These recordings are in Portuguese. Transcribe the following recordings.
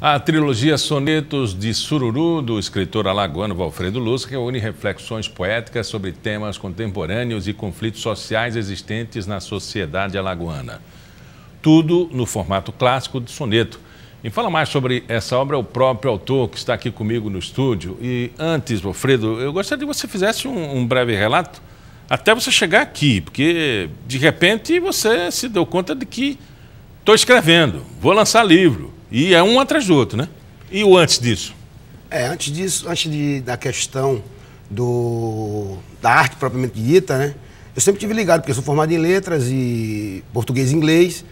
A trilogia Sonetos de Sururu, do escritor alagoano Valfredo Luz, reúne reflexões poéticas sobre temas contemporâneos e conflitos sociais existentes na sociedade alagoana. Tudo no formato clássico de soneto. E fala mais sobre essa obra é o próprio autor que está aqui comigo no estúdio. E antes, Valfredo, eu gostaria que você fizesse um, um breve relato até você chegar aqui, porque de repente você se deu conta de que Estou escrevendo, vou lançar livro. E é um atrás do outro, né? E o antes disso? É, antes disso, antes de, da questão do, da arte propriamente dita, né? Eu sempre tive ligado, porque eu sou formado em letras e português e inglês.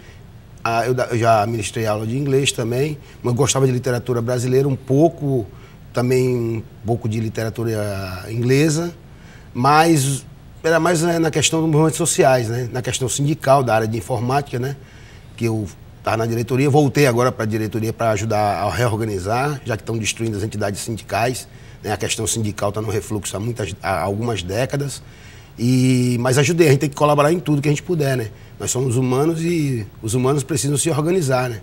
Ah, eu, eu, já ministrei aula de inglês também, mas gostava de literatura brasileira um pouco, também um pouco de literatura inglesa, mas era mais né, na questão dos movimentos sociais, né? Na questão sindical, da área de informática, né? que eu estava na diretoria, voltei agora para a diretoria para ajudar a reorganizar, já que estão destruindo as entidades sindicais. Né? A questão sindical está no refluxo há, muitas, há algumas décadas. E, mas ajudei, a gente tem que colaborar em tudo que a gente puder, né? Nós somos humanos e os humanos precisam se organizar, né?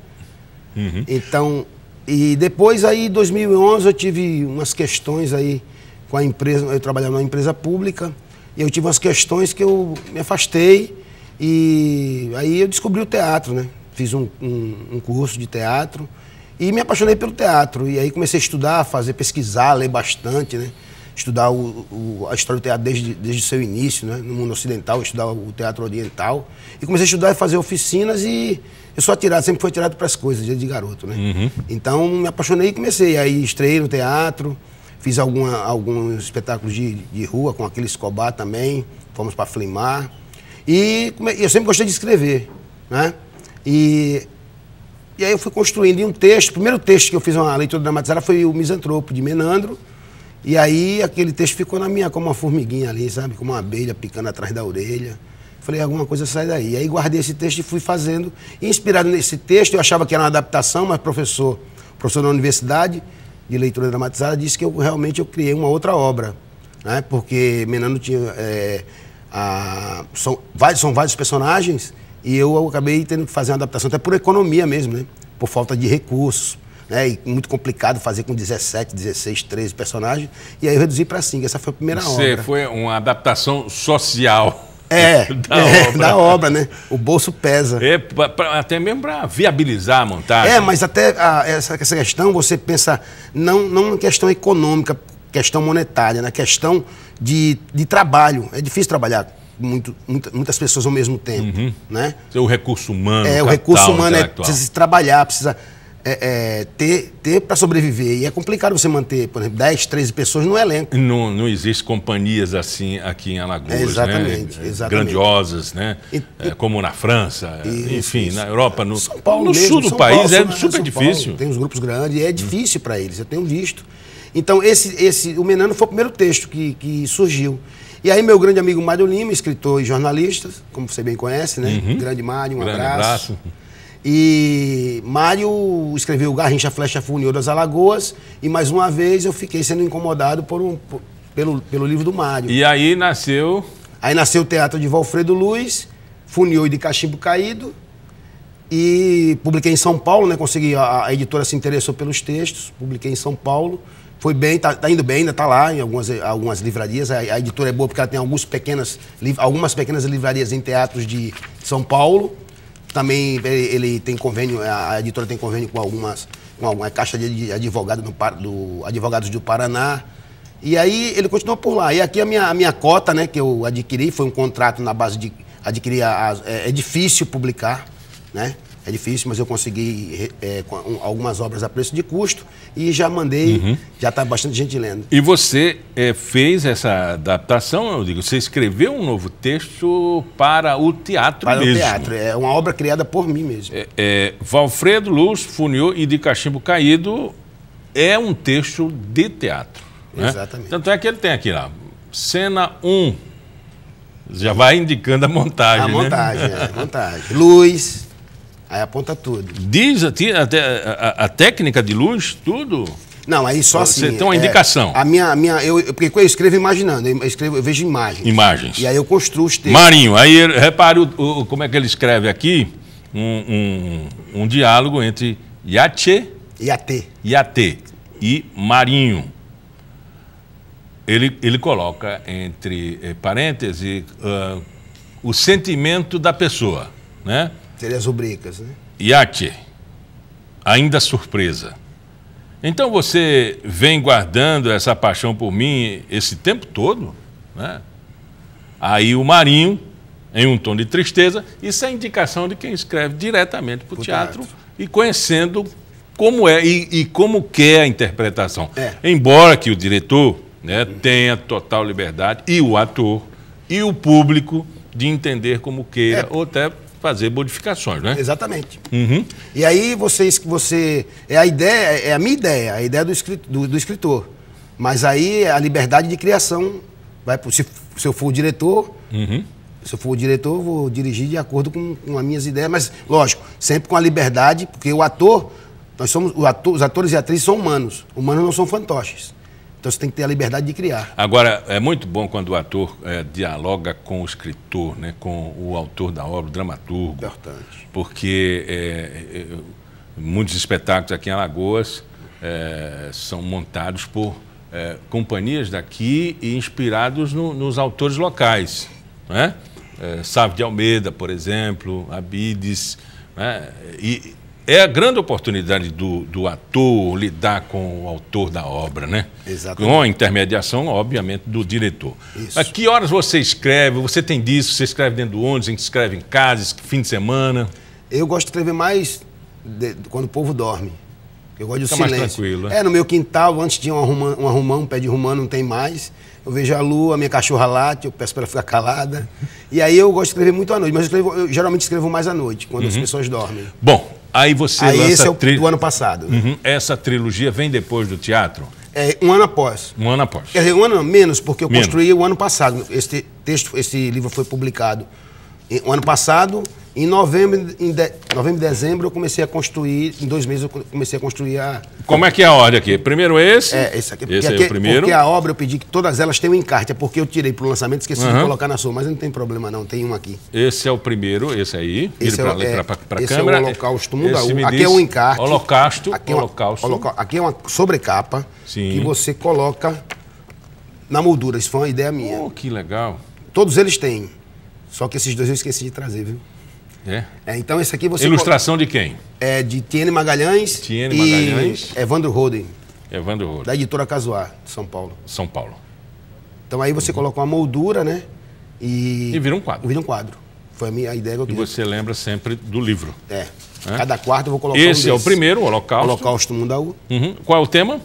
Uhum. Então, e depois aí, em 2011, eu tive umas questões aí com a empresa, eu trabalhava numa empresa pública, e eu tive umas questões que eu me afastei, e aí eu descobri o teatro, né? Fiz um, um, um curso de teatro e me apaixonei pelo teatro. E aí comecei a estudar, fazer, pesquisar, ler bastante, né? Estudar o, o, a história do teatro desde, desde o seu início, né? No mundo ocidental, estudar o teatro oriental. E comecei a estudar e fazer oficinas e eu sou atirado, sempre fui atirado para as coisas, desde garoto, né? Uhum. Então me apaixonei e comecei. Aí estreiei no teatro, fiz alguma, alguns espetáculos de, de rua com aquele Escobar também, fomos para Flimar. E eu sempre gostei de escrever, né? E, e aí eu fui construindo e um texto. O primeiro texto que eu fiz uma leitura dramatizada foi o Misantropo, de Menandro. E aí aquele texto ficou na minha, como uma formiguinha ali, sabe? Como uma abelha picando atrás da orelha. Falei, alguma coisa sai daí. E aí guardei esse texto e fui fazendo. Inspirado nesse texto, eu achava que era uma adaptação, mas professor, professor da universidade de leitura dramatizada, disse que eu realmente eu criei uma outra obra. Né? Porque Menandro tinha. É, ah, são, vários, são vários personagens e eu acabei tendo que fazer uma adaptação, até por economia mesmo, né? Por falta de recursos. Né? E muito complicado fazer com 17, 16, 13 personagens. E aí eu reduzi para 5. Essa foi a primeira Você obra. foi uma adaptação social. É, da, é obra. da, obra. né? O bolso pesa. É, pra, pra, até mesmo para viabilizar a montagem. É, mas até a, essa, essa, questão você pensa, não, não em questão econômica, questão monetária, na questão de, de trabalho. É difícil trabalhar muito, muita, muitas pessoas ao mesmo tempo. Uhum. Né? O recurso humano. É, o recurso humano é, precisa trabalhar, precisa é, é, ter, ter para sobreviver. E é complicado você manter, por exemplo, 10, 13 pessoas no elenco. Não, não existem companhias assim aqui em Alagoas, né? é, exatamente, né? Exatamente. Grandiosas, né? E, é, como na França, isso, enfim, isso. na Europa, no, São Paulo no mesmo, sul do São país Paulo, é super Paulo, difícil. tem uns grupos grandes e é difícil para eles, eu tenho visto. Então, esse, esse, o Menano foi o primeiro texto que, que surgiu. E aí, meu grande amigo Mário Lima, escritor e jornalista, como você bem conhece, né? Uhum. Grande Mário, um grande abraço. abraço. E Mário escreveu Garrincha Flecha Funiô das Alagoas, e mais uma vez eu fiquei sendo incomodado por um, por, pelo, pelo livro do Mário. E aí nasceu. Aí nasceu o teatro de Valfredo Luiz, Funiô de Cachimbo Caído, e publiquei em São Paulo, né? Consegui, a, a editora se interessou pelos textos, publiquei em São Paulo. Foi bem, tá, tá indo bem, ainda tá lá em algumas, algumas livrarias. A, a editora é boa porque ela tem alguns pequenas, algumas pequenas livrarias em teatros de São Paulo. Também ele, ele tem convênio, a, a editora tem convênio com algumas, com alguma caixa de advogado do, do, advogados do Paraná. E aí ele continuou por lá. E aqui a minha, a minha cota, né, que eu adquiri, foi um contrato na base de adquirir. A, a, é, é difícil publicar, né? É difícil, mas eu consegui é, algumas obras a preço de custo e já mandei, uhum. já está bastante gente lendo. E você é, fez essa adaptação, eu digo, você escreveu um novo texto para o teatro para mesmo. Para o teatro, é uma obra criada por mim mesmo. É, é, Valfredo, Luz, Funiô e de Cachimbo Caído é um texto de teatro. Né? Exatamente. Tanto é que ele tem aqui lá, cena 1, um, já vai indicando a montagem. A né? montagem, é, a montagem. Luz, Aí aponta tudo. Diz a, a, a, a técnica de luz, tudo? Não, aí só assim. Você tem uma é, indicação. A minha, a minha, eu, porque eu escrevo imaginando, eu, escrevo, eu vejo imagens. Imagens. E aí eu construo os textos. Marinho, aí repare o, o, como é que ele escreve aqui um, um, um diálogo entre Yache Yate. Yate e Marinho. Ele, ele coloca entre eh, parênteses uh, ah, o sentimento da pessoa, né? Seria as rubricas, né? Iaque, ainda surpresa. Então você vem guardando essa paixão por mim esse tempo todo, né? Aí o Marinho, em um tom de tristeza, isso é indicação de quem escreve diretamente para o teatro, teatro, e conhecendo como é e, e como quer a interpretação. É. Embora que o diretor né, tenha total liberdade, e o ator, e o público, de entender como queira, é. ou até fazer modificações, né? Exatamente. Uhum. E aí vocês que você é a ideia é a minha ideia, a ideia do, escritor, do, do escritor. Mas aí a liberdade de criação vai se, se eu for o diretor, uhum. se eu for o diretor eu vou dirigir de acordo com, com as minhas ideias, mas lógico sempre com a liberdade, porque o ator nós somos ator, os atores e atrizes são humanos, humanos não são fantoches. Então você tem que ter a liberdade de criar. Agora, é muito bom quando o ator é, dialoga com o escritor, né, com o autor da obra, o dramaturgo. Importante. Porque é, é muitos espetáculos aqui em Alagoas é, são montados por é, companhias daqui e inspirados no, nos autores locais. Né? Sávio de Almeida, por exemplo, Abides. Né? E é a grande oportunidade do, do ator lidar com o autor da obra, né? Exatamente. Com a intermediação, obviamente, do diretor. Isso. A que horas você escreve? Você tem disso? Você escreve dentro do ônibus? A gente escreve em casa, fim de semana? Eu gosto de escrever mais de, quando o povo dorme. Eu gosto Fica do silêncio. mais tranquilo. Né? É, no meu quintal, antes tinha um arrumão, um, arrumão, um pé de rumã, não tem mais. Eu vejo a lua, a minha cachorra late, eu peço para ela ficar calada. E aí eu gosto de escrever muito à noite, mas eu, escrevo, eu geralmente escrevo mais à noite, quando uhum. as pessoas dormem. Bom, Aí você Aí lança... Esse é o tri... do ano passado. Uhum. Essa trilogia vem depois do teatro? É, um ano após. Um ano após. Quer dizer, um ano menos, porque eu menos. construí o ano passado. este texto, esse livro foi publicado o ano passado em novembro, em de... novembro e dezembro, eu comecei a construir, em dois meses eu comecei a construir a. Como é que é a ordem aqui? Primeiro esse? É, esse aqui. Esse aqui, é o primeiro. Porque a obra eu pedi que todas elas tenham um encarte, é porque eu tirei para o lançamento, esqueci uhum. de colocar na sua, mas não tem problema não, tem um aqui. Esse é o primeiro, esse aí. Esse Vira é, para é, a câmera. é o é, é Holocausto Mundaú. Aqui é diz, é um encarte. Holocausto. Aqui é uma, holocausto. aqui é uma sobrecapa Sim. que você coloca na moldura. Isso foi uma ideia minha. Oh, que legal. Todos eles têm. Só que esses dois eu esqueci de trazer, viu? É. é então esse aqui você. Ilustração de quem? É de Tiene Magalhães. Tiene Magalhães. Evandro Roden. Evandro Roden. Da editora Casuar, de São Paulo. São Paulo. Então aí você uhum. coloca uma moldura, né? E. E vira um quadro. Vira um quadro. Foi a minha ideia que eu E você lembra sempre do livro. É. é. Cada quarto eu vou colocar Esse um é o primeiro, o Holocausto. Holocausto Mundaú. Uhum. Qual é o tema?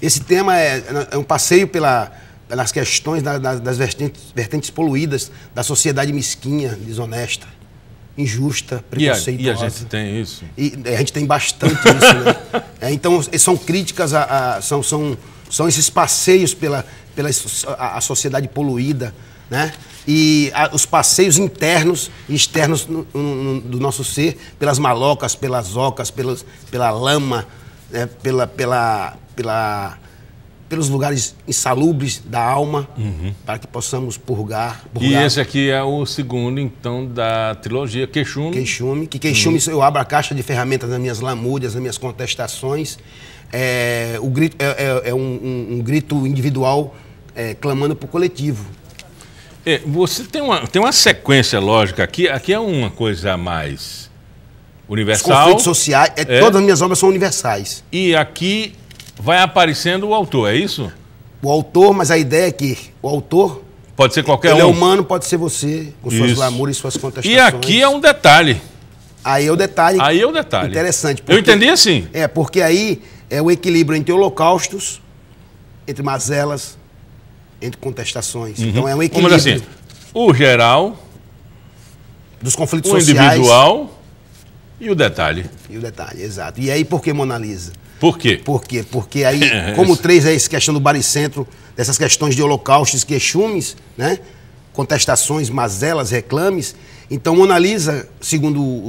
Esse tema é, é um passeio pela, pelas questões da, da, das vertentes, vertentes poluídas da sociedade mesquinha, desonesta injusta, preconceituosa. E a, e a gente tem isso. E é, a gente tem bastante isso, né? É, então, são críticas, a, a, são, são, são esses passeios pela, pela a, a sociedade poluída, né? E a, os passeios internos e externos no, no, no, do nosso ser, pelas malocas, pelas ocas, pelas pela lama, né? pela, pela, pela pelos lugares insalubres da alma, uhum. para que possamos purgar, purgar, E esse aqui é o segundo, então, da trilogia Queixume. Queixume, que Queixume uhum. eu abro a caixa de ferramentas das minhas lamúrias, das minhas contestações. É, o grito, é, é, é um, um, um, grito individual é, clamando para o coletivo. É, você tem uma, tem uma sequência lógica aqui, aqui é uma coisa mais universal. Os conflitos sociais, é, é, todas as minhas obras são universais. E aqui vai aparecendo o autor, é isso? O autor, mas a ideia é que o autor. Pode ser qualquer ele é um. Ele é humano, pode ser você, com suas e suas contestações. E aqui é um detalhe. Aí é o detalhe. Aí é o detalhe. Interessante. Porque, Eu entendi assim. É, porque aí é o equilíbrio entre holocaustos, entre mazelas, entre contestações. Uhum. Então é um assim, equilíbrio. Como assim? O geral. Dos conflitos o sociais. O individual. E o detalhe? E o detalhe, exato. E aí por que Mona Lisa? Por quê? Por quê? Porque aí, como três é essa questão do baricentro, dessas questões de holocaustos, queixumes, é né? contestações, mazelas, reclames. Então, Mona Lisa, segundo, o,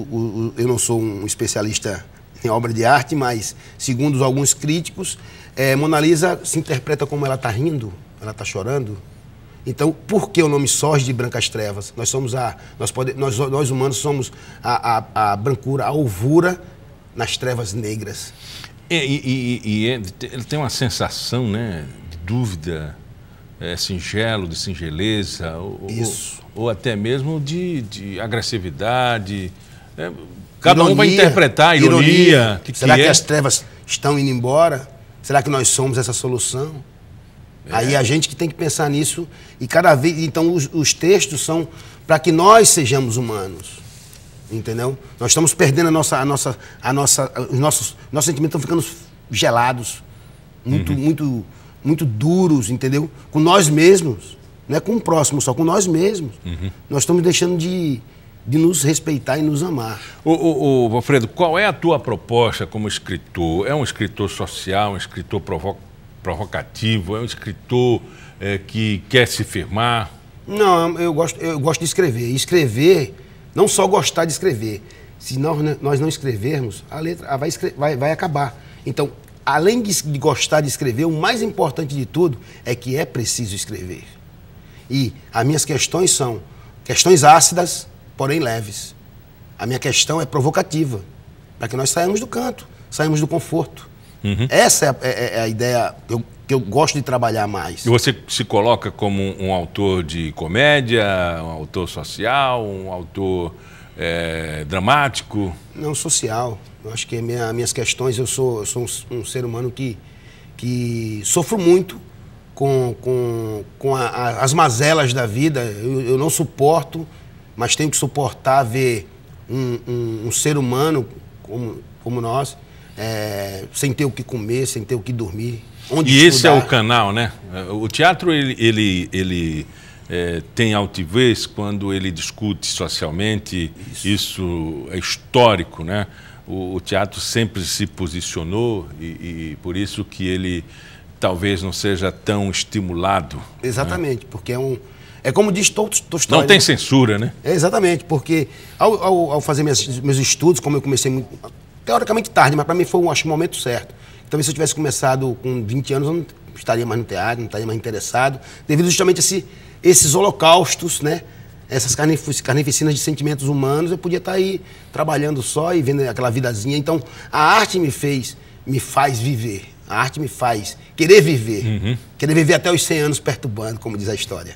o, eu não sou um especialista em obra de arte, mas segundo alguns críticos, é, Mona Lisa se interpreta como ela está rindo, ela está chorando, então, por que o nome Sorge de Brancas Trevas? Nós somos a. Nós, pode, nós, nós humanos somos a, a, a brancura, a alvura nas trevas negras. É, e, e, e, e é, ele tem uma sensação, né? De dúvida, é, singelo, de singeleza, ou, ou, ou até mesmo de, de agressividade. É, cada ironia, um vai interpretar ironia. ironia que Será que, que é. as trevas estão indo embora? Será que nós somos essa solução? É. Aí a gente que tem que pensar nisso e cada vez. Então os, os textos são para que nós sejamos humanos. Entendeu? Nós estamos perdendo a nossa. A nossa, a nossa os nossos, nossos sentimentos estão ficando gelados, muito, uhum. muito, muito duros, entendeu? Com nós mesmos. Não é com o próximo, só com nós mesmos. Uhum. Nós estamos deixando de, de nos respeitar e nos amar. O, o, o, Alfredo, qual é a tua proposta como escritor? É um escritor social, um escritor provo provocativo, é um escritor é, que quer se firmar? Não, eu gosto, eu gosto de escrever. E escrever, não só gostar de escrever. Se nós, nós não escrevermos, a letra ah, vai, vai, vai acabar. Então, além de, de gostar de escrever, o mais importante de tudo é que é preciso escrever. E as minhas questões são questões ácidas, porém leves. A minha questão é provocativa, para que nós saímos do canto, saímos do conforto. Uhum. Essa é, é, é, a ideia que eu, que eu, gosto de trabalhar mais. E você se coloca como um, autor de comédia, um autor social, um autor é, dramático? Não, social. Eu acho que é minha, minhas questões, eu sou, eu sou um, um, ser humano que, que sofro muito com, com, com a, a, as mazelas da vida. Eu, eu, não suporto, mas tenho que suportar ver um, um ser humano como, como nós é, sem ter o que comer, sem ter o que dormir. Onde e estudar. esse é o canal, né? O teatro, ele, ele, ele é, tem altivez quando ele discute socialmente, isso, isso é histórico, né? O, o, teatro sempre se posicionou e, e por isso que ele talvez não seja tão estimulado. Né? Exatamente, né? porque é um. É como diz Tolstói. Não tem né? censura, né? É, exatamente, porque ao, ao, ao fazer minhas, meus estudos, como eu comecei muito, teoricamente tarde, mas para mim foi um, acho, um momento certo. Talvez então, se eu tivesse começado com 20 anos, eu não estaria mais no teatro, não estaria mais interessado, devido justamente a esse, esses holocaustos, né? Essas carnificinas de sentimentos humanos, eu podia estar tá aí trabalhando só e vendo aquela vidazinha. Então, a arte me fez, me faz viver. A arte me faz querer viver. Uhum. Querer viver até os 100 anos perturbando, como diz a história.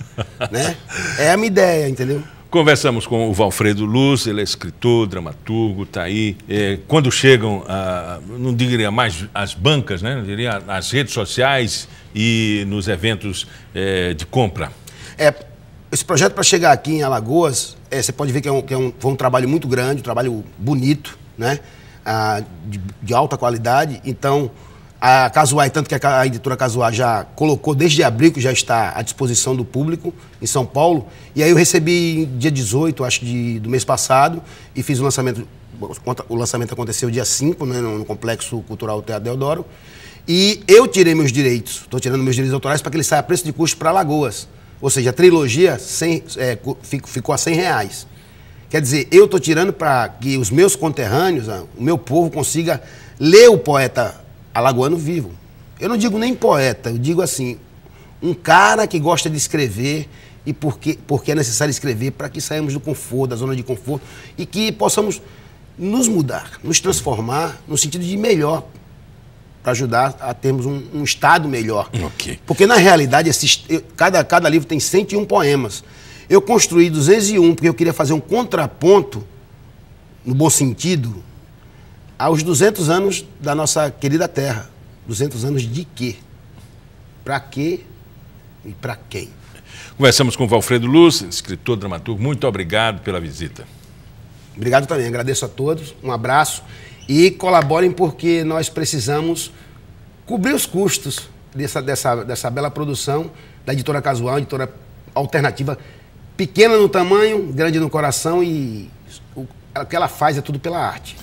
né? É a minha ideia, entendeu? Conversamos com o Valfredo Luz, ele é escritor, dramaturgo, está aí. É, quando chegam, a, ah, não diria mais as bancas, né? diria as redes sociais e nos eventos é, de compra. É, esse projeto para chegar aqui em Alagoas, é, você pode ver que, é um, que é um, foi um trabalho muito grande, um trabalho bonito, né? Ah, de, de alta qualidade. Então, a Casuai, tanto que a editora Casuai já colocou desde abril, que já está à disposição do público em São Paulo. E aí eu recebi dia 18, acho, de, do mês passado, e fiz o lançamento. O lançamento aconteceu dia 5, né, no, Complexo Cultural Teatro Deodoro. E eu tirei meus direitos, estou tirando meus direitos autorais para que ele saia a preço de custo para Lagoas. Ou seja, a trilogia 100, é, ficou a 100 reais. Quer dizer, eu estou tirando para que os meus conterrâneos, o meu povo, consiga ler o poeta alagoano vivo. Eu não digo nem poeta, eu digo assim, um cara que gosta de escrever e porque, porque é necessário escrever para que saímos do conforto, da zona de conforto e que possamos nos mudar, nos transformar no sentido de melhor, para ajudar a termos um, um estado melhor. Okay. Porque na realidade, cada, cada livro tem 101 poemas. Eu construí 201 porque eu queria fazer um contraponto, no bom sentido, aos 200 anos da nossa querida Terra. 200 anos de quê? Para quê e para quem? Conversamos com o Valfredo Luz, escritor, dramaturgo. Muito obrigado pela visita. Obrigado também. Agradeço a todos. Um abraço. E colaborem porque nós precisamos cobrir os custos dessa, dessa, dessa bela produção da editora casual, editora alternativa, pequena no tamanho, grande no coração e o, o que ela faz é tudo pela arte.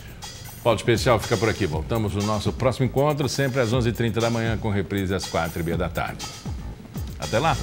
Paulo Especial fica por aqui. Voltamos no nosso próximo encontro, sempre às 11h30 da manhã, com reprise às 4h30 da tarde. Até lá!